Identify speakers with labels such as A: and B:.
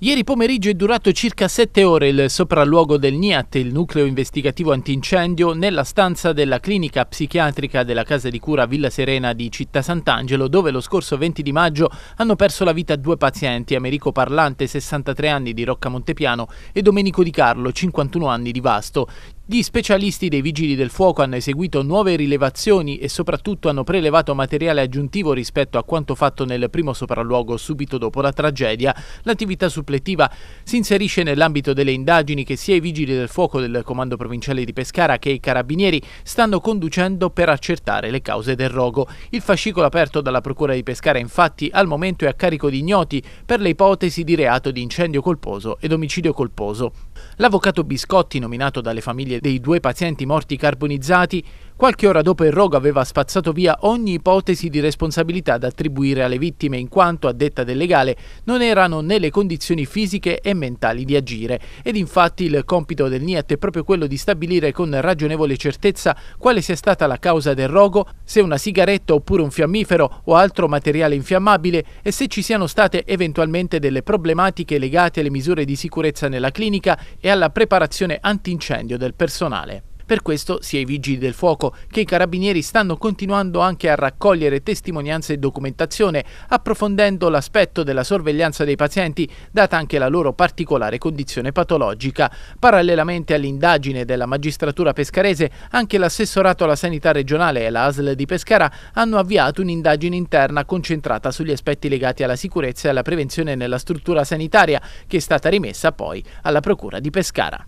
A: Ieri pomeriggio è durato circa 7 ore il sopralluogo del NIAT, il nucleo investigativo antincendio, nella stanza della clinica psichiatrica della casa di cura Villa Serena di Città Sant'Angelo, dove lo scorso 20 di maggio hanno perso la vita due pazienti, Americo Parlante, 63 anni di Rocca Montepiano, e Domenico Di Carlo, 51 anni di Vasto. Gli specialisti dei Vigili del Fuoco hanno eseguito nuove rilevazioni e soprattutto hanno prelevato materiale aggiuntivo rispetto a quanto fatto nel primo sopralluogo subito dopo la tragedia. L'attività su suppletiva si inserisce nell'ambito delle indagini che sia i vigili del fuoco del comando provinciale di Pescara che i carabinieri stanno conducendo per accertare le cause del rogo. Il fascicolo aperto dalla procura di Pescara infatti al momento è a carico di ignoti per le ipotesi di reato di incendio colposo ed omicidio colposo. L'avvocato Biscotti, nominato dalle famiglie dei due pazienti morti carbonizzati, Qualche ora dopo il rogo aveva spazzato via ogni ipotesi di responsabilità da attribuire alle vittime in quanto, a detta del legale, non erano nelle condizioni fisiche e mentali di agire ed infatti il compito del NIAT è proprio quello di stabilire con ragionevole certezza quale sia stata la causa del rogo, se una sigaretta oppure un fiammifero o altro materiale infiammabile e se ci siano state eventualmente delle problematiche legate alle misure di sicurezza nella clinica e alla preparazione antincendio del personale. Per questo sia i vigili del fuoco che i carabinieri stanno continuando anche a raccogliere testimonianze e documentazione, approfondendo l'aspetto della sorveglianza dei pazienti, data anche la loro particolare condizione patologica. Parallelamente all'indagine della magistratura pescarese, anche l'assessorato alla sanità regionale e la ASL di Pescara hanno avviato un'indagine interna concentrata sugli aspetti legati alla sicurezza e alla prevenzione nella struttura sanitaria, che è stata rimessa poi alla Procura di Pescara.